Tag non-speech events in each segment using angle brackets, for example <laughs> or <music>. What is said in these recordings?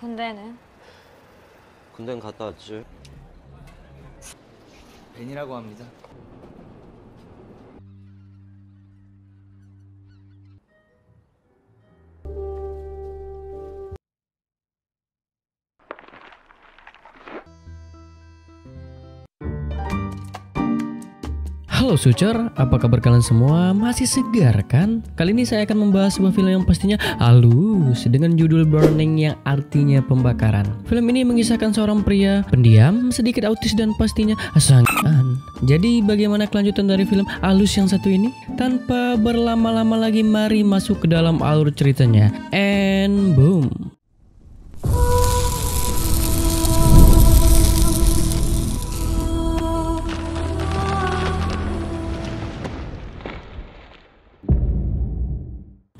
군대는? 군대는 갔다 왔지. 벤이라고 합니다. Halo Sucer, apa kabar kalian semua? Masih segar kan? Kali ini saya akan membahas sebuah film yang pastinya halus dengan judul Burning yang artinya pembakaran. Film ini mengisahkan seorang pria pendiam, sedikit autis dan pastinya asangan. Jadi bagaimana kelanjutan dari film halus yang satu ini? Tanpa berlama-lama lagi mari masuk ke dalam alur ceritanya. And boom.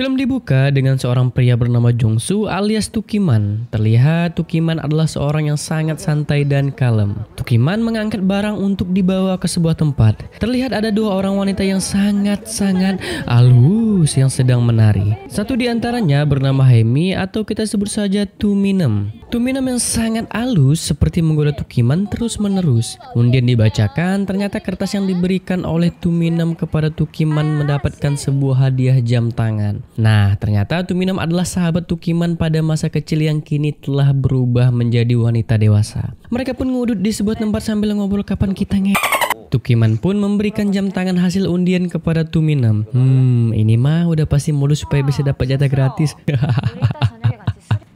Film dibuka dengan seorang pria bernama Jongsu alias Tukiman. Terlihat Tukiman adalah seorang yang sangat santai dan kalem. Tukiman mengangkat barang untuk dibawa ke sebuah tempat. Terlihat ada dua orang wanita yang sangat-sangat halus yang sedang menari. Satu di antaranya bernama Hemi atau kita sebut saja Tuminem. Tuminem yang sangat halus seperti menggoda Tukiman terus-menerus. Kemudian dibacakan, ternyata kertas yang diberikan oleh Tuminem kepada Tukiman mendapatkan sebuah hadiah jam tangan. Nah, ternyata Tuminam adalah sahabat Tukiman pada masa kecil yang kini telah berubah menjadi wanita dewasa. Mereka pun ngudut di sebuah tempat sambil ngobrol kapan kita nge... Tukiman pun memberikan jam tangan hasil undian kepada Tuminam. Hmm, ini mah udah pasti modus supaya bisa dapat jatah gratis. <laughs>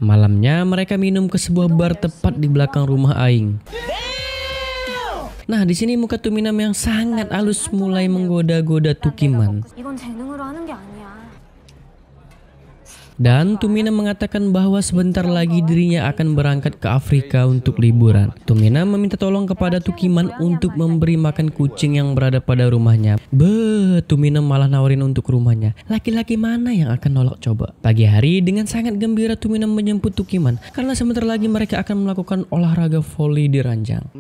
Malamnya mereka minum ke sebuah bar tepat di belakang rumah Aing. Nah, di sini muka Tuminam yang sangat halus mulai menggoda-goda Tukiman. Dan Tumina mengatakan bahwa sebentar lagi dirinya akan berangkat ke Afrika untuk liburan. Tumina meminta tolong kepada Tukiman untuk memberi makan kucing yang berada pada rumahnya. Be, Tumina malah nawarin untuk rumahnya. Laki-laki mana yang akan nolak coba? Pagi hari dengan sangat gembira Tumina menjemput Tukiman karena sebentar lagi mereka akan melakukan olahraga voli di ranjang.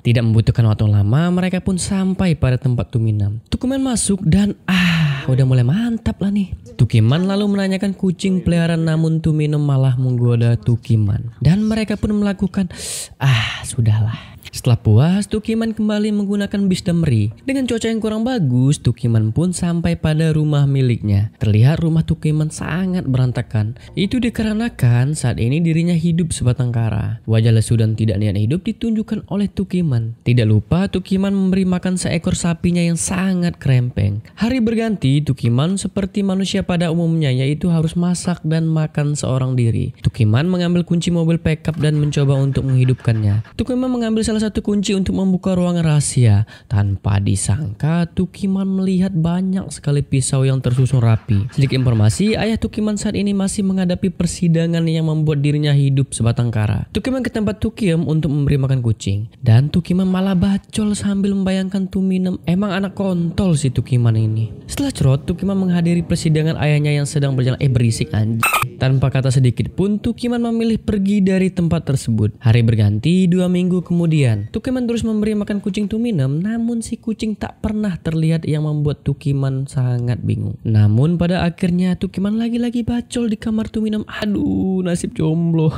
Tidak membutuhkan waktu lama, mereka pun sampai pada tempat Tumina. Tukiman masuk masuk dan ah udah mulai mantap lah nih. Tukiman lalu menanyakan kucing peliharaan namun Tumino malah menggoda Tukiman. Dan mereka pun melakukan ah sudahlah. Setelah puas, Tukiman kembali menggunakan bis Demri. Dengan cuaca yang kurang bagus, Tukiman pun sampai pada rumah miliknya. Terlihat rumah Tukiman sangat berantakan. Itu dikarenakan saat ini dirinya hidup sebatang kara. Wajah lesu dan tidak niat hidup ditunjukkan oleh Tukiman. Tidak lupa, Tukiman memberi makan seekor sapinya yang sangat krempeng. Hari berganti, Tukiman seperti manusia pada umumnya, yaitu harus masak dan makan seorang diri. Tukiman mengambil kunci mobil pickup dan mencoba untuk menghidupkannya. Tukiman mengambil salah satu satu kunci untuk membuka ruang rahasia. Tanpa disangka, Tukiman melihat banyak sekali pisau yang tersusun rapi. Sedikit informasi, ayah Tukiman saat ini masih menghadapi persidangan yang membuat dirinya hidup sebatang kara. Tukiman ke tempat Tukiem untuk memberi makan kucing. Dan Tukiman malah bacol sambil membayangkan Tuminem. Emang anak kontol si Tukiman ini. Setelah cerot, Tukiman menghadiri persidangan ayahnya yang sedang berjalan. Eh berisik anjing. Tanpa kata sedikit pun, Tukiman memilih pergi dari tempat tersebut. Hari berganti, dua minggu kemudian. Tukiman terus memberi makan kucing Tuminem, namun si kucing tak pernah terlihat yang membuat Tukiman sangat bingung. Namun pada akhirnya, Tukiman lagi-lagi bacol di kamar Tuminem. Aduh, nasib jomblo. <laughs>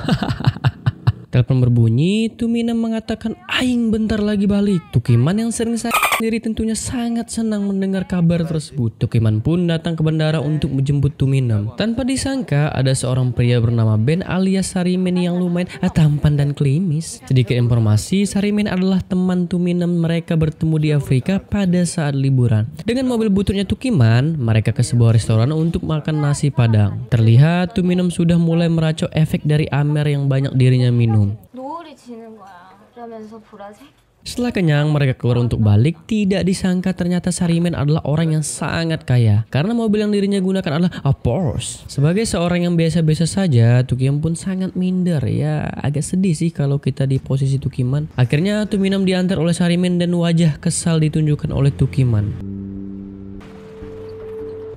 Telepon berbunyi, Tuminem mengatakan, Aing bentar lagi balik. Tukiman yang sering saya sendiri tentunya sangat senang mendengar kabar tersebut. Tukiman pun datang ke bandara untuk menjemput Tuminam. Tanpa disangka, ada seorang pria bernama Ben alias Sarimen yang lumayan tampan dan klimis. Sedikit informasi, Sarimen adalah teman Tuminam mereka bertemu di Afrika pada saat liburan. Dengan mobil butuhnya Tukiman, mereka ke sebuah restoran untuk makan nasi padang. Terlihat Tuminam sudah mulai meracau efek dari amer yang banyak dirinya minum. Setelah kenyang, mereka keluar untuk balik. Tidak disangka ternyata Sarimen adalah orang yang sangat kaya. Karena mobil yang dirinya gunakan adalah a Porsche. Sebagai seorang yang biasa-biasa saja, Tukiman pun sangat minder. Ya, agak sedih sih kalau kita di posisi Tukiman. Akhirnya Tuminam diantar oleh Sarimen dan wajah kesal ditunjukkan oleh Tukiman.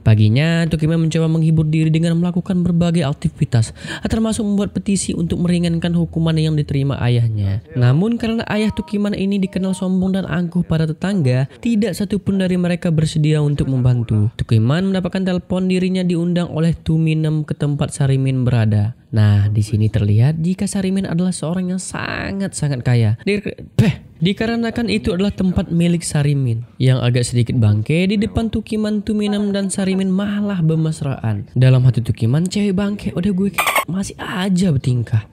Paginya, Tukiman mencoba menghibur diri dengan melakukan berbagai aktivitas, termasuk membuat petisi untuk meringankan hukuman yang diterima ayahnya. Namun karena ayah Tukiman ini dikenal sombong dan angkuh pada tetangga, tidak satupun dari mereka bersedia untuk membantu. Tukiman mendapatkan telepon dirinya diundang oleh Tuminem ke tempat Sarimin berada. Nah, di sini terlihat jika Sarimin adalah seorang yang sangat-sangat kaya. Dir Peh, Dikarenakan itu adalah tempat milik Sarimin yang agak sedikit bangke di depan Tukiman, Tuminam dan Sarimin malah bemesraan Dalam hati Tukiman, cewek bangke udah gue masih aja bertingkah.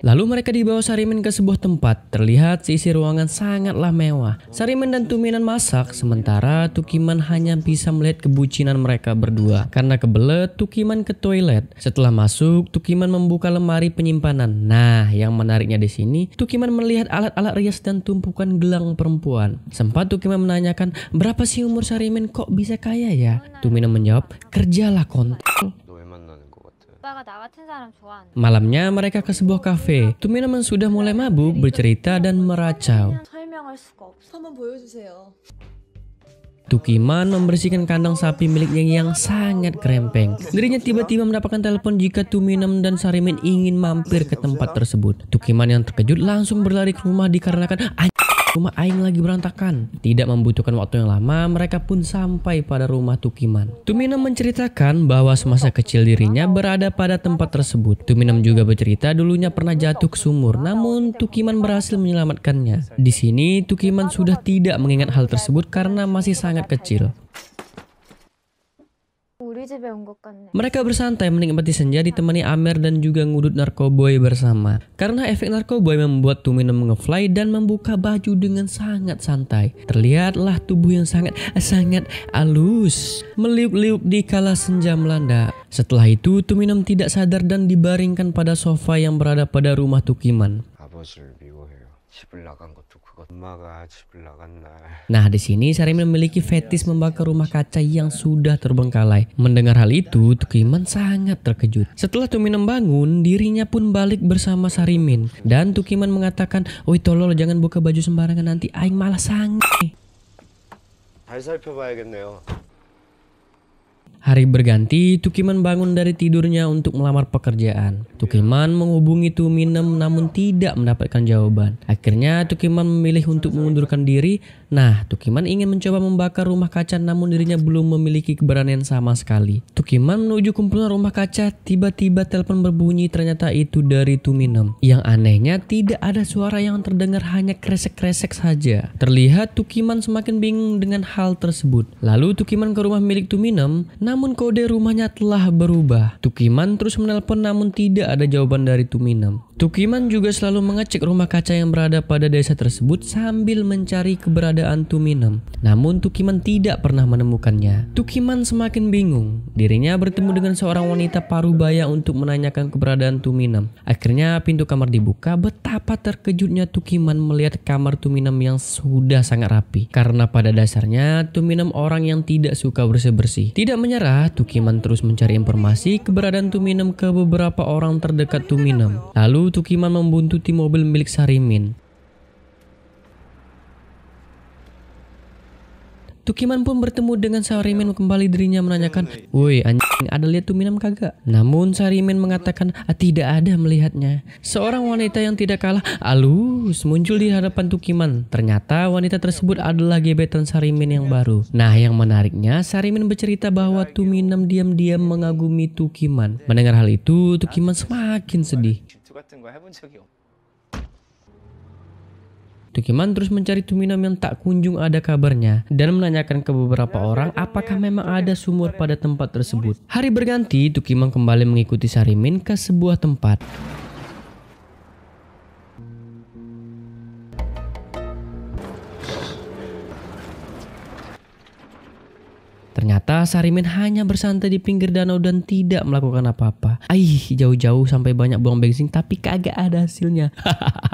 Lalu mereka dibawa Sarimin ke sebuah tempat. Terlihat sisi ruangan sangatlah mewah. Sarimin dan Tuminan masak, sementara Tukiman hanya bisa melihat kebucinan mereka berdua. Karena kebelet, Tukiman ke toilet. Setelah masuk, Tukiman membuka lemari penyimpanan. Nah, yang menariknya di sini, Tukiman melihat alat-alat rias dan tumpukan gelang perempuan. Sempat Tukiman menanyakan, berapa sih umur Sarimin kok bisa kaya ya? Tumino menjawab, kerjalah kontol. Malamnya mereka ke sebuah kafe. Tuminaman sudah mulai mabuk, bercerita dan meracau. Tukiman membersihkan kandang sapi miliknya yang sangat krempeng. Dirinya tiba-tiba mendapatkan telepon jika Tuminem dan Sarimin ingin mampir ke tempat tersebut. Tukiman yang terkejut langsung berlari ke rumah dikarenakan Rumah Aing lagi berantakan. Tidak membutuhkan waktu yang lama, mereka pun sampai pada rumah Tukiman. Tuminem menceritakan bahwa semasa kecil dirinya berada pada tempat tersebut. Tuminem juga bercerita dulunya pernah jatuh ke sumur, namun Tukiman berhasil menyelamatkannya. Di sini, Tukiman sudah tidak mengingat hal tersebut karena masih sangat kecil. Kan. Mereka bersantai menikmati senja ditemani Amer dan juga ngudut narkoboy bersama. Karena efek narkoboy membuat Tumino ngefly dan membuka baju dengan sangat santai. Terlihatlah tubuh yang sangat sangat halus Meliuk-liuk di kala senja melanda. Setelah itu Tuminem tidak sadar dan dibaringkan pada sofa yang berada pada rumah Tukiman. Nah, di sini Sari memiliki fetis membakar rumah kaca yang sudah terbengkalai. Mendengar hal itu, Tukiman sangat terkejut. Setelah Tumin bangun, dirinya pun balik bersama Sarimin. Dan Tukiman mengatakan, Oi tolol jangan buka baju sembarangan nanti, Aing malah sange. 잘 살펴봐야겠네요. Hari berganti, Tukiman bangun dari tidurnya untuk melamar pekerjaan. Tukiman menghubungi Tuminem namun tidak mendapatkan jawaban. Akhirnya Tukiman memilih untuk mengundurkan diri Nah, Tukiman ingin mencoba membakar rumah kaca namun dirinya belum memiliki keberanian sama sekali. Tukiman menuju kumpulan rumah kaca, tiba-tiba telepon berbunyi ternyata itu dari Tuminem. Yang anehnya tidak ada suara yang terdengar hanya kresek-kresek saja. Terlihat Tukiman semakin bingung dengan hal tersebut. Lalu Tukiman ke rumah milik Tuminem, namun kode rumahnya telah berubah. Tukiman terus menelpon namun tidak ada jawaban dari Tuminem. Tukiman juga selalu mengecek rumah kaca yang berada pada desa tersebut sambil mencari keberadaan Tuminem. Namun Tukiman tidak pernah menemukannya. Tukiman semakin bingung. Dirinya bertemu dengan seorang wanita parubaya untuk menanyakan keberadaan Tuminem. Akhirnya pintu kamar dibuka. Betapa terkejutnya Tukiman melihat kamar Tuminem yang sudah sangat rapi. Karena pada dasarnya Tuminem orang yang tidak suka bersih-bersih. Tidak menyerah, Tukiman terus mencari informasi keberadaan Tuminem ke beberapa orang terdekat Tuminem. Lalu Tukiman membuntuti mobil milik Sarimin. Tukiman pun bertemu dengan Sarimin kembali dirinya menanyakan, Woi anjing ada lihat Tuminam kagak? Namun Sarimin mengatakan tidak ada melihatnya. Seorang wanita yang tidak kalah alus muncul di hadapan Tukiman. Ternyata wanita tersebut adalah gebetan Sarimin yang baru. Nah yang menariknya Sarimin bercerita bahwa Tuminam diam-diam mengagumi Tukiman. Mendengar hal itu Tukiman semakin sedih. 벤트 같은 거 해본 적이 없. Tukiman terus mencari Tuminam yang tak kunjung ada kabarnya dan menanyakan ke beberapa orang apakah memang ada sumur pada tempat tersebut. Hari berganti, Tukiman kembali mengikuti Sarimin ke sebuah tempat. Ternyata Sarimin hanya bersantai di pinggir danau dan tidak melakukan apa-apa. Aih, jauh-jauh sampai banyak buang bensin tapi kagak ada hasilnya. <laughs>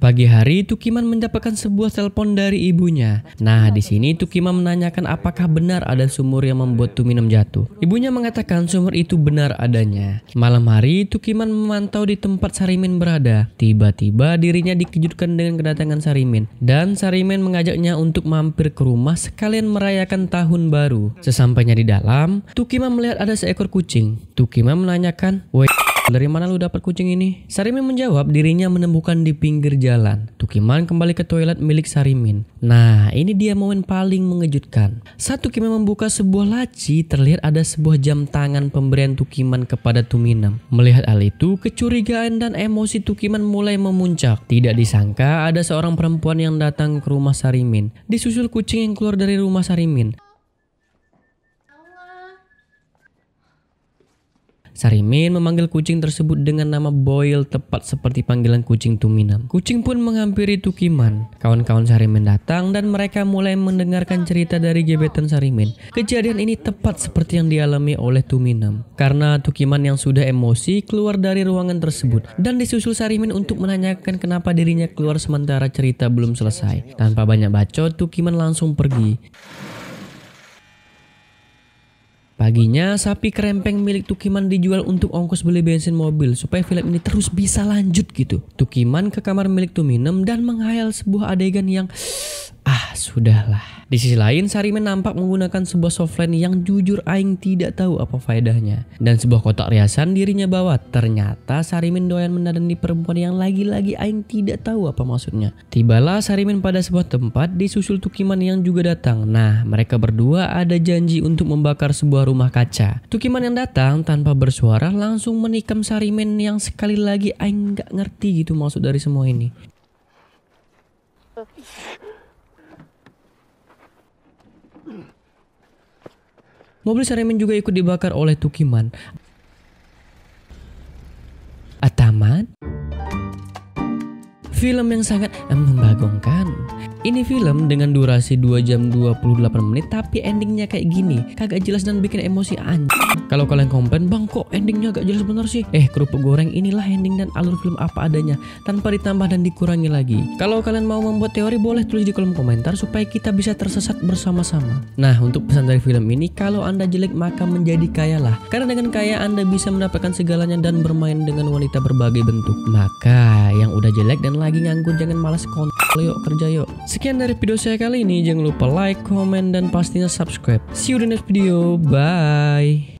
Pagi hari, Tukiman mendapatkan sebuah telepon dari ibunya. Nah, di sini Tukiman menanyakan apakah benar ada sumur yang membuat Tuminem jatuh. Ibunya mengatakan sumur itu benar adanya. Malam hari, Tukiman memantau di tempat Sarimin berada. Tiba-tiba dirinya dikejutkan dengan kedatangan Sarimin. Dan Sarimin mengajaknya untuk mampir ke rumah sekalian merayakan tahun baru. Sesampainya di dalam, Tukiman melihat ada seekor kucing. Tukiman menanyakan, Woi dari mana lu dapat kucing ini? Sarimin menjawab dirinya menemukan di pinggir jalan. Tukiman kembali ke toilet milik Sarimin. Nah, ini dia momen paling mengejutkan. Saat Tukiman membuka sebuah laci, terlihat ada sebuah jam tangan pemberian Tukiman kepada Tuminem. Melihat hal itu, kecurigaan dan emosi Tukiman mulai memuncak. Tidak disangka ada seorang perempuan yang datang ke rumah Sarimin. Disusul kucing yang keluar dari rumah Sarimin. Sarimin memanggil kucing tersebut dengan nama Boyle tepat seperti panggilan kucing Tuminam. Kucing pun menghampiri Tukiman. Kawan-kawan Sarimin datang dan mereka mulai mendengarkan cerita dari gebetan Sarimin. Kejadian ini tepat seperti yang dialami oleh Tuminam. Karena Tukiman yang sudah emosi keluar dari ruangan tersebut dan disusul Sarimin untuk menanyakan kenapa dirinya keluar sementara cerita belum selesai. Tanpa banyak bacot, Tukiman langsung pergi. Paginya, sapi kerempeng milik Tukiman dijual untuk ongkos beli bensin mobil supaya film ini terus bisa lanjut gitu. Tukiman ke kamar milik Tuminem dan menghayal sebuah adegan yang sudahlah. Di sisi lain, Sarimin nampak menggunakan sebuah softline yang jujur Aing tidak tahu apa faedahnya. Dan sebuah kotak riasan dirinya bawa. Ternyata Sarimin doyan mendadani perempuan yang lagi-lagi Aing tidak tahu apa maksudnya. Tibalah Sarimin pada sebuah tempat disusul Tukiman yang juga datang. Nah, mereka berdua ada janji untuk membakar sebuah rumah kaca. Tukiman yang datang tanpa bersuara langsung menikam Sarimin yang sekali lagi Aing gak ngerti gitu maksud dari semua ini. Mobil Saremen juga ikut dibakar oleh Tukiman. Ataman film yang sangat membagongkan ini film dengan durasi 2 jam 28 menit tapi endingnya kayak gini. Kagak jelas dan bikin emosi anjing. Kalau kalian komplain, "Bang, kok endingnya agak jelas bener sih?" Eh, kerupuk goreng inilah ending dan alur film apa adanya tanpa ditambah dan dikurangi lagi. Kalau kalian mau membuat teori boleh tulis di kolom komentar supaya kita bisa tersesat bersama-sama. Nah, untuk pesan dari film ini, kalau Anda jelek maka menjadi kaya lah. Karena dengan kaya Anda bisa mendapatkan segalanya dan bermain dengan wanita berbagai bentuk. Maka yang udah jelek dan lagi nganggur jangan malas kontak Yuk kerja yuk. Sekian dari video saya kali ini. Jangan lupa like, comment, dan pastinya subscribe. See you in the next video. Bye.